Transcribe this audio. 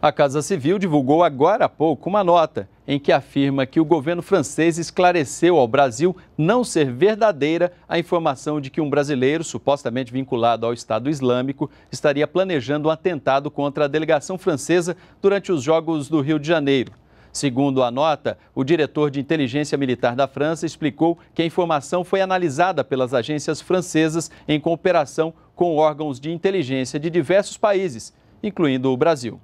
A Casa Civil divulgou agora há pouco uma nota em que afirma que o governo francês esclareceu ao Brasil não ser verdadeira a informação de que um brasileiro supostamente vinculado ao Estado Islâmico estaria planejando um atentado contra a delegação francesa durante os Jogos do Rio de Janeiro. Segundo a nota, o diretor de inteligência militar da França explicou que a informação foi analisada pelas agências francesas em cooperação com órgãos de inteligência de diversos países, incluindo o Brasil.